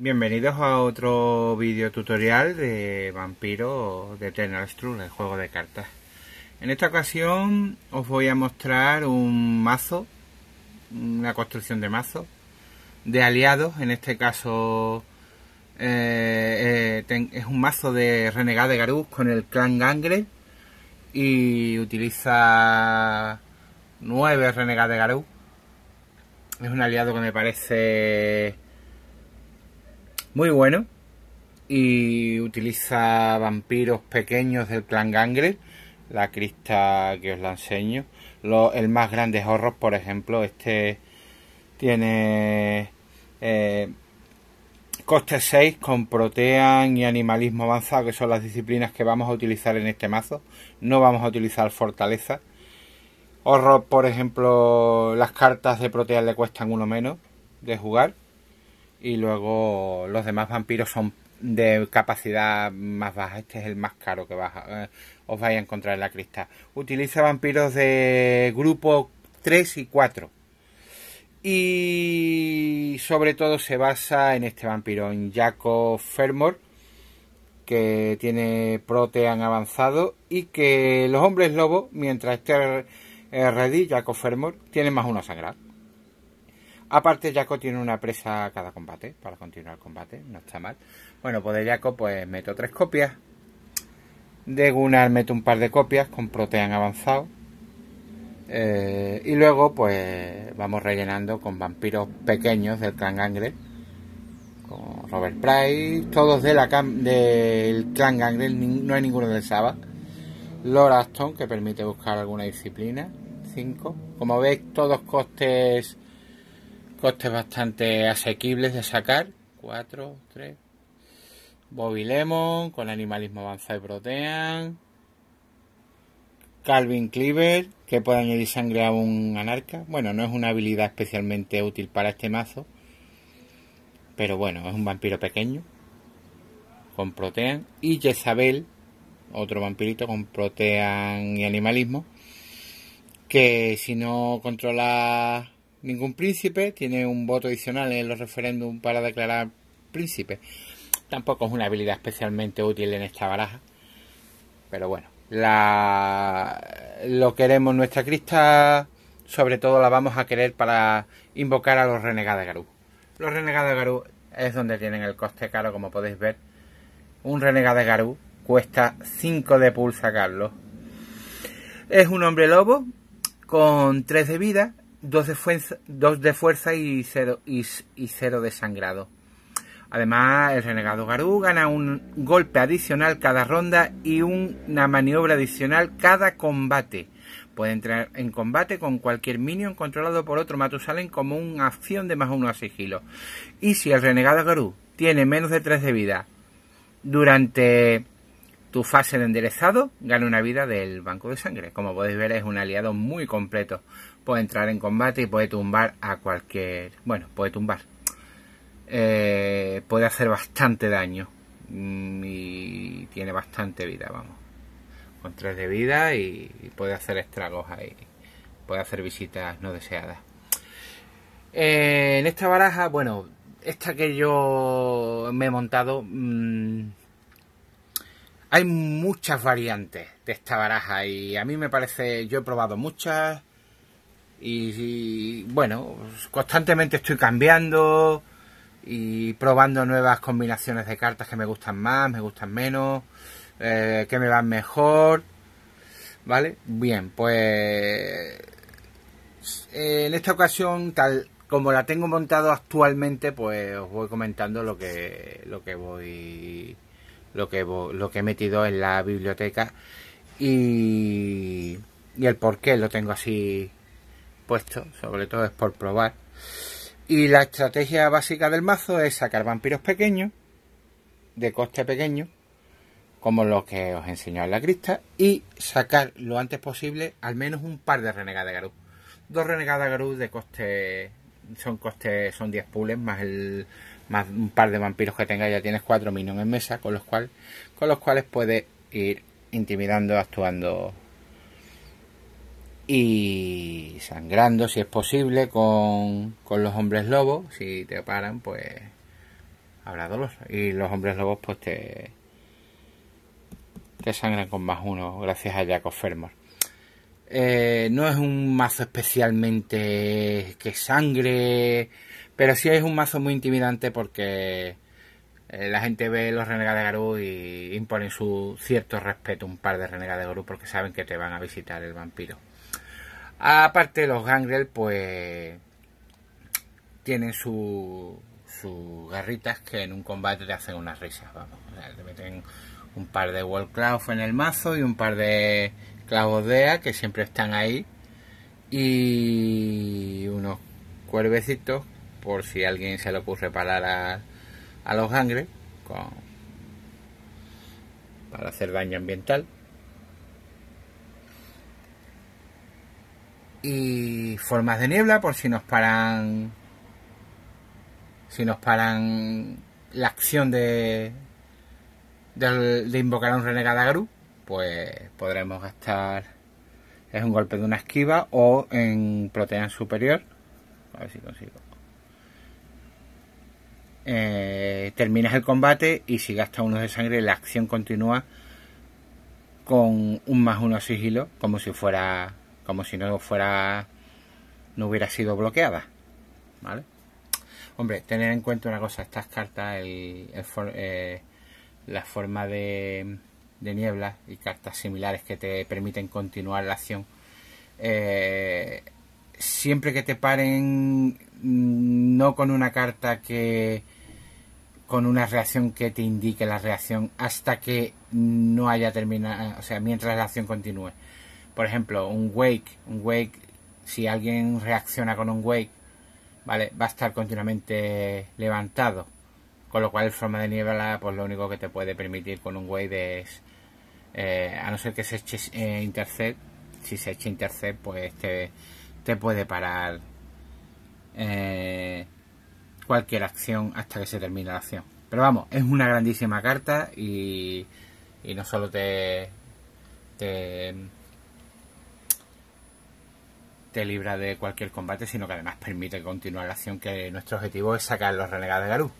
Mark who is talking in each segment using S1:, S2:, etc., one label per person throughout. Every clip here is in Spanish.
S1: Bienvenidos a otro vídeo tutorial de Vampiro de Struggle, el juego de cartas. En esta ocasión os voy a mostrar un mazo, una construcción de mazo, de aliados, en este caso eh, eh, es un mazo de de Garus con el clan Gangre y utiliza 9 de Garus. Es un aliado que me parece muy bueno. Y utiliza vampiros pequeños del clan Gangre. La crista que os la enseño. el más grande horror, por ejemplo, este tiene eh, coste 6 con protean y animalismo avanzado, que son las disciplinas que vamos a utilizar en este mazo. No vamos a utilizar fortaleza. Horror, por ejemplo, las cartas de protean le cuestan uno menos de jugar y luego los demás vampiros son de capacidad más baja. Este es el más caro que eh, os vais a encontrar en la crista. Utiliza vampiros de grupo 3 y 4. Y sobre todo se basa en este vampiro, en Jaco Fermor, que tiene Protean avanzado y que los hombres lobo, mientras este ready, Jaco Fermor, tiene más uno sangrado. Aparte, Jaco tiene una presa cada combate para continuar el combate, no está mal. Bueno, pues de Jaco pues meto tres copias. De Gunnar meto un par de copias con Protean avanzado. Eh, y luego pues vamos rellenando con vampiros pequeños del clan Gangrel. Con Robert Price, todos del clan Gangrel, no hay ninguno del Saba. Loraston que permite buscar alguna disciplina. Cinco. Como veis, todos costes costes bastante asequibles de sacar. 4, 3. Bobby Lemon, con animalismo avanzado y protean. Calvin Cleaver, que puede añadir sangre a un anarca. Bueno, no es una habilidad especialmente útil para este mazo. Pero bueno, es un vampiro pequeño. Con protean. Y Jezabel, otro vampirito con protean y animalismo. Que si no controla ningún príncipe tiene un voto adicional en los referéndum para declarar príncipe. Tampoco es una habilidad especialmente útil en esta baraja. Pero bueno, la... lo queremos. Nuestra crista, sobre todo, la vamos a querer para invocar a los renegados Garú. Los renegados Garú es donde tienen el coste caro, como podéis ver. Un renegado Garú cuesta 5 de pulsa, Carlos. Es un hombre lobo con 3 de vida 2 de fuerza, de fuerza y 0 y, cero de sangrado. Además, el renegado Garú gana un golpe adicional cada ronda y una maniobra adicional cada combate. Puede entrar en combate con cualquier minion controlado por otro Matusalen como una acción de más uno a sigilo. Y si el renegado Garú tiene menos de 3 de vida durante tu fase de enderezado, gana una vida del banco de sangre. Como podéis ver, es un aliado muy completo puede entrar en combate y puede tumbar a cualquier... Bueno, puede tumbar. Eh, puede hacer bastante daño. Mm, y tiene bastante vida, vamos. Con tres de vida y, puede hacer estragos ahí. Puede hacer visitas no deseadas. Eh, en esta baraja, bueno, esta que yo me he montado... Mm, hay muchas variantes de esta baraja y a mí me parece, yo he probado muchas, y, bueno, constantemente estoy cambiando y probando nuevas combinaciones de cartas que me gustan más, me gustan menos, eh, que me van mejor. ¿Vale? Bien, pues en esta ocasión, tal como la tengo montado actualmente, pues os voy comentando lo que lo que voy lo que lo que he metido en la biblioteca y, y el por qué lo tengo así puesto, sobre todo es por probar. Y la estrategia básica del mazo es sacar vampiros pequeños, de coste pequeño, como lo que os enseñó en la crista, y sacar lo antes posible al menos un par de renegada garú. Dos renegadas garú de coste son coste son 10 pules más el más un par de vampiros que tengas, ya tienes cuatro minions en mesa con los cuales con los cuales puedes ir intimidando actuando y sangrando si es posible con, los hombres lobos si te paran pues habrá dolor y los hombres lobos pues te te sangran con más uno gracias a Jacob Fermor eh, no es un mazo especialmente que sangre pero sí es un mazo muy intimidante porque eh, la gente ve los renegados de Garú y imponen su cierto respeto un par de renegados de Garú porque saben que te van a visitar el vampiro Aparte, los gangrel, pues. tienen su, sus garritas que en un combate te hacen unas risas, vamos. te meten un par de wolfclaw en el mazo y un par de clavos DEA que siempre están ahí. Y unos cuervecitos por si alguien se le ocurre parar a, los gangrels para hacer daño ambiental. y formas de niebla por si nos paran si nos paran la acción de de, invocar a un renegado Gru pues podremos gastar es un golpe de una esquiva o en protean superior a ver si consigo eh, terminas el combate y si gastas uno de sangre la acción continúa con un más uno sigilo como si fuera como si no fuera no hubiera sido bloqueada vale hombre tener en cuenta una cosa estas cartas el, eh, la forma de, niebla y cartas similares que te permiten continuar la acción eh, siempre que te paren mm, no con una carta que con una reacción que te indique la reacción hasta que no haya terminado, o sea, mientras la acción continúe por ejemplo, un wake, un wake, si alguien reacciona con un wake, ¿vale? Va a estar continuamente levantado. Con lo cual, forma de niebla, pues lo único que te puede permitir con un wake es, eh, a no ser que se eche eh, intercept, si se eche intercept, pues te, te puede parar eh, cualquier acción hasta que se termine la acción. Pero vamos, es una grandísima carta y, y no solo te te libra de cualquier combate, sino que además permite continuar la acción que nuestro objetivo es sacar los renegados de Garú.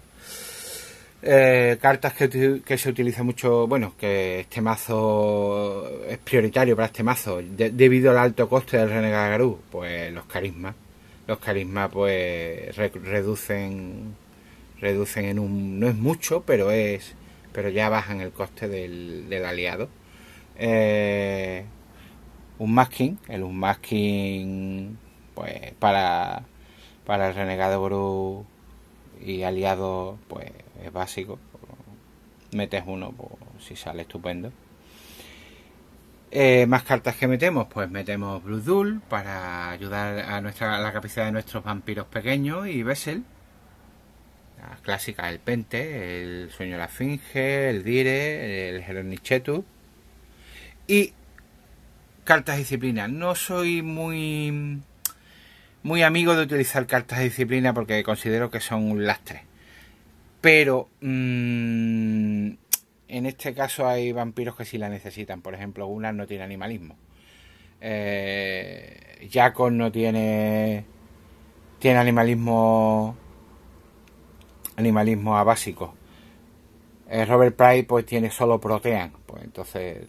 S1: Eh, cartas que, se utiliza mucho, bueno, que este mazo es prioritario para este mazo, debido al alto coste del renegado de Garú, pues los carismas. Los carismas pues reducen reducen en un no es mucho, pero es pero ya bajan el coste del, del aliado. Eh, un masking, el un masking pues para, para el renegado bru y aliado pues es básico, metes uno pues, si sale estupendo. Eh, más cartas que metemos, pues metemos Blue Dull para ayudar a nuestra la capacidad de nuestros vampiros pequeños y Bessel. la clásica el Pente, el Sueño de la Finge, el Dire, el geronichetu Y cartas de disciplina. No soy muy, muy amigo de utilizar cartas de disciplina porque considero que son un lastre. Pero mm, en este caso hay vampiros que sí la necesitan. Por ejemplo, Gunnar no tiene animalismo. Eh, Jacob no tiene. Tiene animalismo. Animalismo a básico. Eh, Robert Price pues tiene solo protean. Pues entonces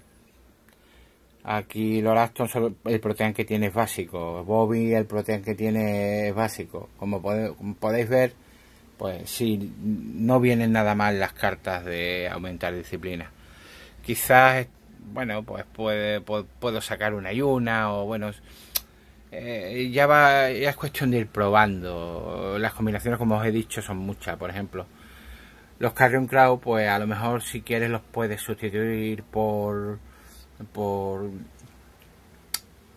S1: Aquí Loraston, el protean que tiene es básico. Bobby, el protean que tiene es básico. Como, podéis ver, pues sí, no vienen nada mal las cartas de aumentar disciplina. Quizás, bueno, pues puedo sacar una y una, o bueno, eh, ya es cuestión de ir probando. Las combinaciones, como os he dicho, son muchas, por ejemplo. Los Carrion Cloud, pues a lo mejor si quieres los puedes sustituir por por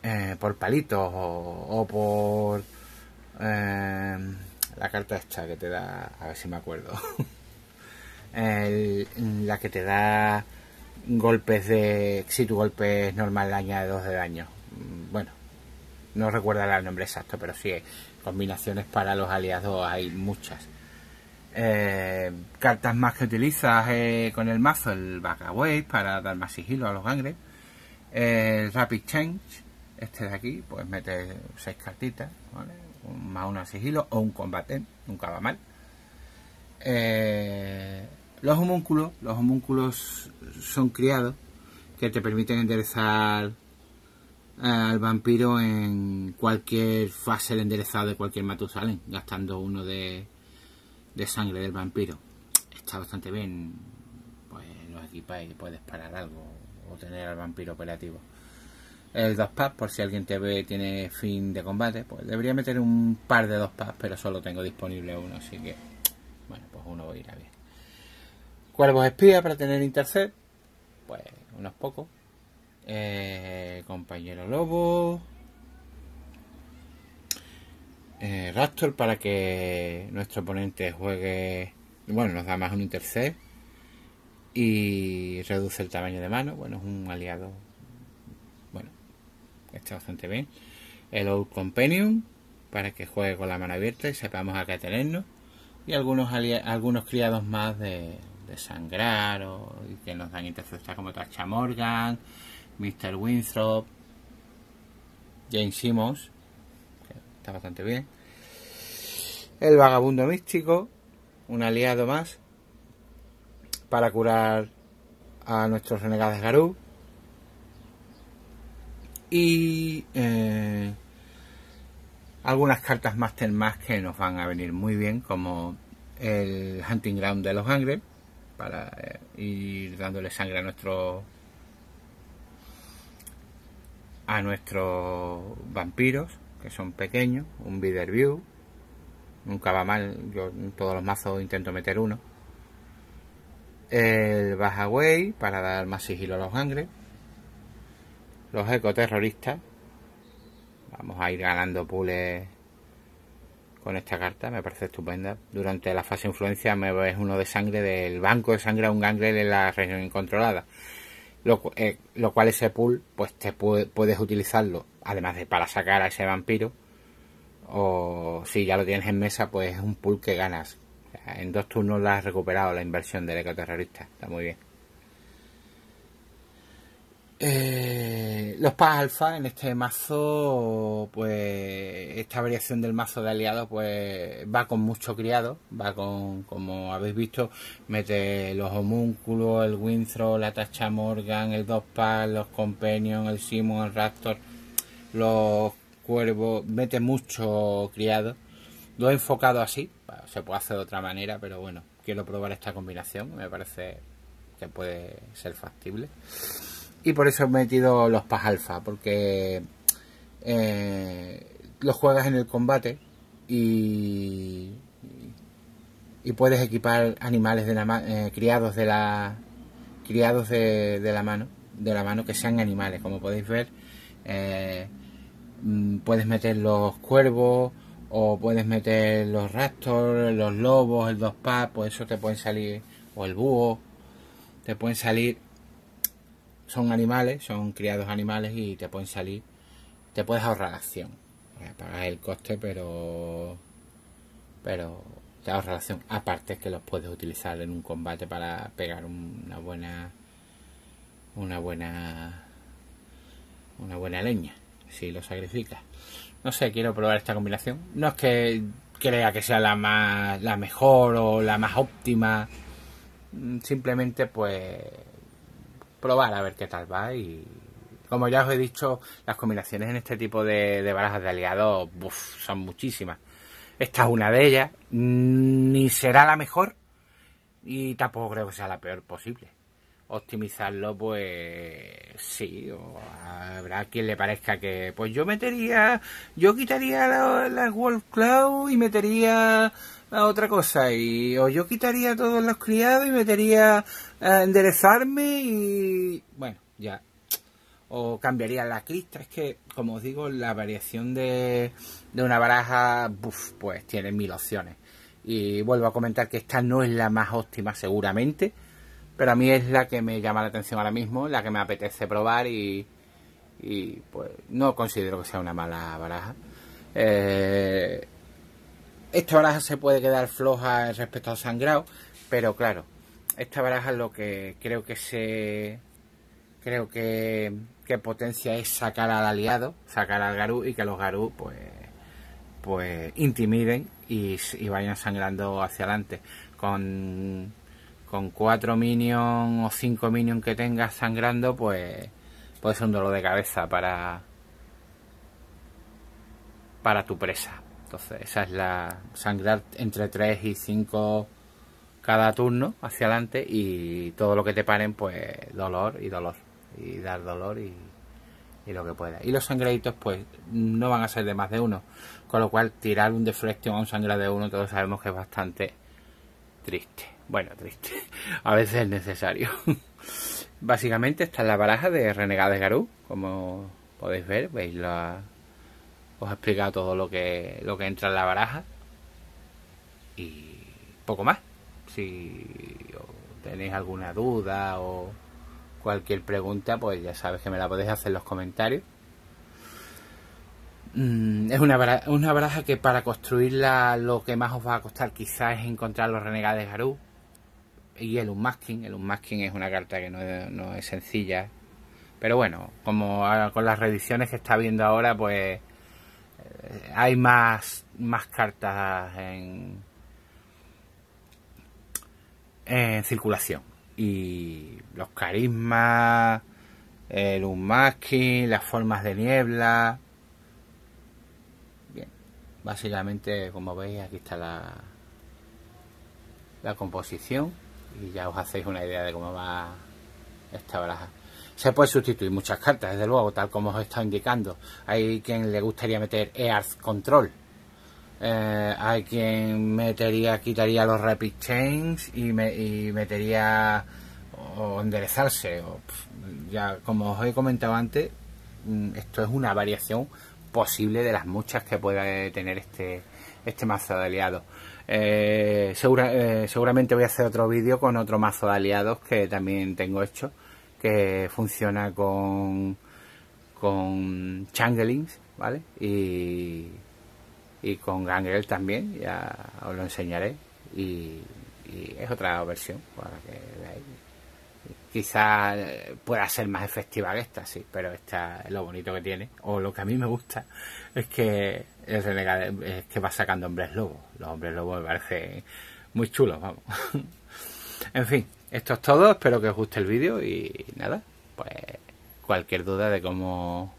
S1: eh, por palitos o, por eh, la carta esta que te da a ver si me acuerdo la que te da golpes de si tu golpe es normal daña añade dos de daño mm, bueno no recuerdo el nombre exacto pero sí combinaciones para los aliados hay muchas eh, cartas más que utilizas con el mazo, el Bacaway, para dar más sigilo a los gangres. El Rapid Change, este de aquí, pues mete seis cartitas, ¿vale? Un, más una sigilo o un combate, nunca va mal. Eh, los homúnculos, los homúnculos son criados que te permiten enderezar al vampiro en cualquier fase de enderezado de cualquier Matusalén, gastando uno de, de sangre del vampiro. Está bastante bien, pues los equipáis y puedes parar algo o tener al vampiro operativo. El 2 pass, por si alguien te ve, tiene fin de combate. Pues debería meter un par de 2-packs, pero solo tengo disponible uno, así que, bueno, pues uno irá bien. Cuervos espía para tener intercept, pues unos pocos. Eh, compañero lobo. Eh, Raptor para que nuestro oponente juegue. Bueno, nos da más un intercept y reduce el tamaño de mano. Bueno, es un aliado. Bueno, está bastante bien. El Old Companion para que juegue con la mano abierta y sepamos a qué tenernos. Y algunos, algunos criados más de, sangrar o que nos dan interceptar como Morgan Mr. Winthrop, James Simmons, está bastante bien. El vagabundo místico, un aliado más para curar a nuestros renegados Garú. Y eh, algunas cartas Master más que nos van a venir muy bien, como el Hunting Ground de los Angres, para eh, ir dándole sangre a nuestros a nuestros vampiros, que son pequeños, un Bider View, nunca va mal, yo en todos los mazos intento meter uno el Bajaway para dar más sigilo a los gangres los ecoterroristas, vamos a ir ganando pulls con esta carta, me parece estupenda. Durante la fase influencia me ves uno de sangre del banco de sangre a un gangre de la región incontrolada. Lo, eh, lo, cual ese pool, pues te puedes utilizarlo, además de para sacar a ese vampiro. O si ya lo tienes en mesa, pues es un pool que ganas en dos turnos la has recuperado la inversión del ecoterrorista. Está muy bien. Eh, los PAS alfa en este mazo, pues esta variación del mazo de aliados, pues va con mucho criado, va con, como habéis visto, mete los homúnculos, el Winthrop, la Tacha Morgan, el Dos Paz, los Companions, el Simon, el Raptor, los cuervos, mete mucho criado, lo he enfocado así, se puede hacer de otra manera, pero bueno, quiero probar esta combinación, me parece que puede ser factible. Y por eso he metido los PAS alfa, porque eh, los juegas en el combate y, puedes equipar animales de la, eh, criados de la criados de, de, la mano de la mano que sean animales como podéis ver eh, mm, puedes meter los cuervos o puedes meter los raptors, los lobos, el dos papos pues eso te pueden salir, o el búho, te pueden salir, son animales, son criados animales y te pueden salir, te puedes ahorrar acción, pues pagas el coste, pero, pero te ahorras acción, aparte que los puedes utilizar en un combate para pegar una buena, una buena, una buena leña, si lo sacrificas. No sé, quiero probar esta combinación. No es que crea que sea la más la mejor o la más óptima. Mm, simplemente pues probar a ver qué tal va y como ya os he dicho, las combinaciones en este tipo de, barajas de aliado son muchísimas. Esta es una de ellas, mm, ni será la mejor y tampoco creo que sea la peor posible optimizarlo, pues sí, o habrá quien le parezca que, pues yo metería, yo quitaría la, World Cloud y metería otra cosa, y, o yo quitaría todos los criados y metería a enderezarme y, bueno, ya, o cambiaría la crista, es que, como os digo, la variación de, de una baraja, pues tiene mil opciones. Y vuelvo a comentar que esta no es la más óptima seguramente, pero a mí es la que me llama la atención ahora mismo, la que me apetece probar y, pues no considero que sea una mala baraja. Eh, esta baraja se puede quedar floja respecto al sangrado, pero claro, esta baraja lo que creo que se creo que, que potencia es sacar al aliado, sacar al Garú y que los Garú pues pues intimiden y, y vayan sangrando hacia adelante con con cuatro minions o cinco minions que tengas sangrando, pues puede ser un dolor de cabeza para para tu presa. Entonces, esa es la sangrar entre 3 y 5 cada turno hacia adelante y todo lo que te paren, pues dolor y dolor. Y dar dolor y, y lo que pueda. Y los sangraditos, pues no van a ser de más de uno. Con lo cual, tirar un deflection a un sangrado de uno, todos sabemos que es bastante triste. Bueno, triste. A veces es necesario. Básicamente está en la baraja de Renegades Garú, como podéis ver, veis Os he explicado todo lo que, lo que entra en la baraja. Y poco más. Si tenéis alguna duda o cualquier pregunta, pues ya sabéis que me la podéis hacer en los comentarios. Mm, es una baraja, una baraja que para construirla lo que más os va a costar quizás es encontrar los renegades Garú, y el unmasking. El unmasking es una carta que no, es sencilla. Pero bueno, como con las reediciones que está viendo ahora, pues eh, hay más, más cartas en, en circulación. Y los carismas, el unmasking, las formas de niebla. Bien, básicamente, como veis, aquí está la, la composición y ya os hacéis una idea de cómo va esta baraja. Se puede sustituir muchas cartas, desde luego, tal como os he estado indicando. Hay quien le gustaría meter Earth Control. Eh, hay quien metería, quitaría los Rapid Chains y, me, metería o enderezarse. ya como os he comentado antes, mm, esto es una variación posible de las muchas que puede tener este, este mazo de aliados. Eh, eh, seguramente voy a hacer otro vídeo con otro mazo de aliados que también tengo hecho, que funciona con, con Changelings, ¿vale? Y, con Gangrel también, ya os lo enseñaré. Y, y es otra versión para que veáis quizá eh, pueda ser más efectiva que esta, sí, pero esta es lo bonito que tiene, o lo que a mí me gusta, es que que va sacando hombres lobos. Los hombres lobos me parecen muy chulos, vamos. en fin, esto es todo, espero que os guste el vídeo y nada, pues cualquier duda de cómo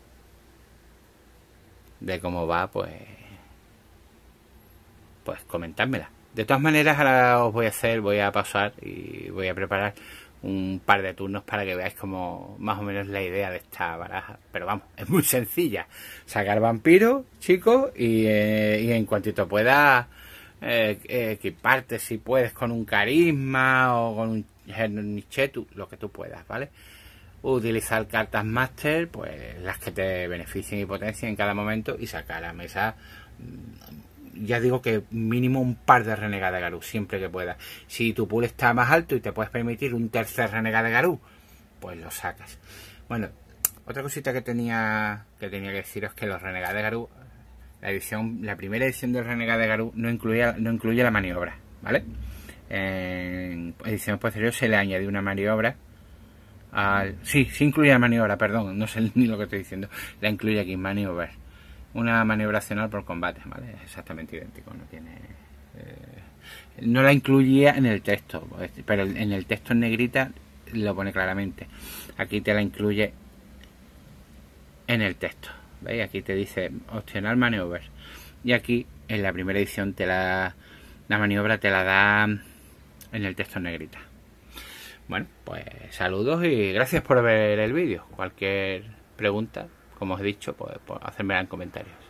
S1: de cómo va, pues pues comentármela. De todas maneras, ahora os voy a hacer, voy a pasar y voy a preparar un par de turnos para que veáis como más o menos la idea de esta baraja. Pero vamos, es muy sencilla. Sacar vampiro, chicos, y, eh, y en cuantito puedas eh, eh, equiparte, si puedes, con un carisma o con un nichetu, lo que tú puedas, ¿vale? Utilizar cartas master, pues las que te beneficien y potencien en cada momento y sacar a mesa mm, ya digo que mínimo un par de renegades Garú, siempre que pueda. Si tu pool está más alto y te puedes permitir un tercer renegade Garú, pues lo sacas. Bueno, otra cosita que tenía que tenía que deciros que los de Garú, la edición, la primera edición del renegade Garú no incluía, no incluye la maniobra, ¿vale? En edición posterior se le añadió una maniobra al. Sí, sí incluye la maniobra, perdón, no sé ni lo que estoy diciendo. La incluye aquí, maniobra una maniobracional por combate, ¿vale? Es exactamente idéntico, no tiene... Eh, no la incluía en el texto, pero en el texto en negrita lo pone claramente. Aquí te la incluye en el texto, ¿veis? Aquí te dice opcional maneuver. Y aquí en la primera edición te la, la maniobra te la da en el texto en negrita. Bueno, pues saludos y gracias por ver el vídeo. Cualquier pregunta como os he dicho, pues, en pues, comentarios.